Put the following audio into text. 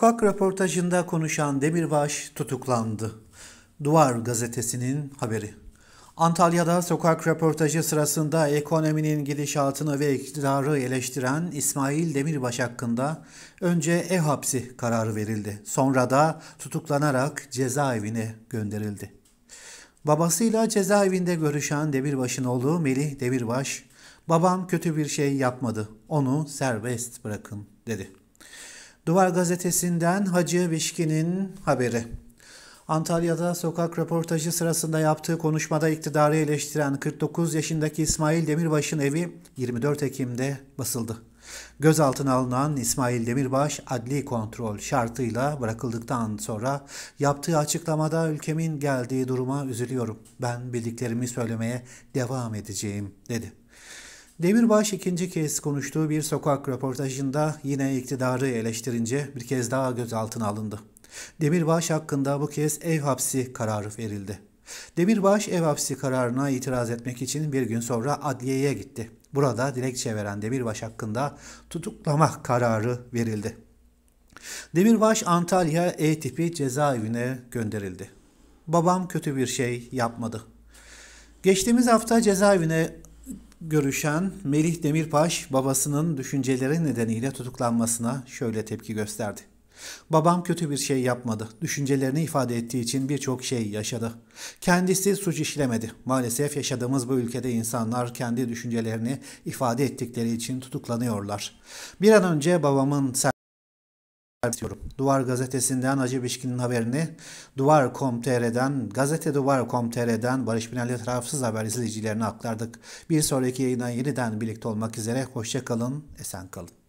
Sokak röportajında konuşan Demirbaş tutuklandı. Duvar gazetesinin haberi. Antalya'da sokak röportajı sırasında ekonominin gidişatını ve iktidarı eleştiren İsmail Demirbaş hakkında önce e hapsi kararı verildi. Sonra da tutuklanarak cezaevine gönderildi. Babasıyla cezaevinde görüşen Demirbaş'ın oğlu Melih Demirbaş, "Babam kötü bir şey yapmadı. Onu serbest bırakın." dedi. Duvar gazetesinden Hacı Bişkin'in haberi. Antalya'da sokak röportajı sırasında yaptığı konuşmada iktidarı eleştiren 49 yaşındaki İsmail Demirbaş'ın evi 24 Ekim'de basıldı. Gözaltına alınan İsmail Demirbaş adli kontrol şartıyla bırakıldıktan sonra yaptığı açıklamada ülkemin geldiği duruma üzülüyorum. Ben bildiklerimi söylemeye devam edeceğim dedi. Demirbaş ikinci kez konuştuğu bir sokak röportajında yine iktidarı eleştirince bir kez daha gözaltına alındı. Demirbaş hakkında bu kez ev hapsi kararı verildi. Demirbaş ev hapsi kararına itiraz etmek için bir gün sonra adliyeye gitti. Burada dilekçe veren Demirbaş hakkında tutuklama kararı verildi. Demirbaş Antalya E tipi cezaevine gönderildi. Babam kötü bir şey yapmadı. Geçtiğimiz hafta cezaevine görüşen Melih Demirpaş babasının düşünceleri nedeniyle tutuklanmasına şöyle tepki gösterdi. Babam kötü bir şey yapmadı. Düşüncelerini ifade ettiği için birçok şey yaşadı. Kendisi suç işlemedi. Maalesef yaşadığımız bu ülkede insanlar kendi düşüncelerini ifade ettikleri için tutuklanıyorlar. Bir an önce babamın diyorum. Duvar gazetesinden Hacı Bişkin'in haberini Duvar.com.tr'den, gazete Duvar.com.tr'den Barış Binali tarafsız haber izleyicilerine aktardık. Bir sonraki yayına yeniden birlikte olmak üzere. Hoşçakalın, esen kalın.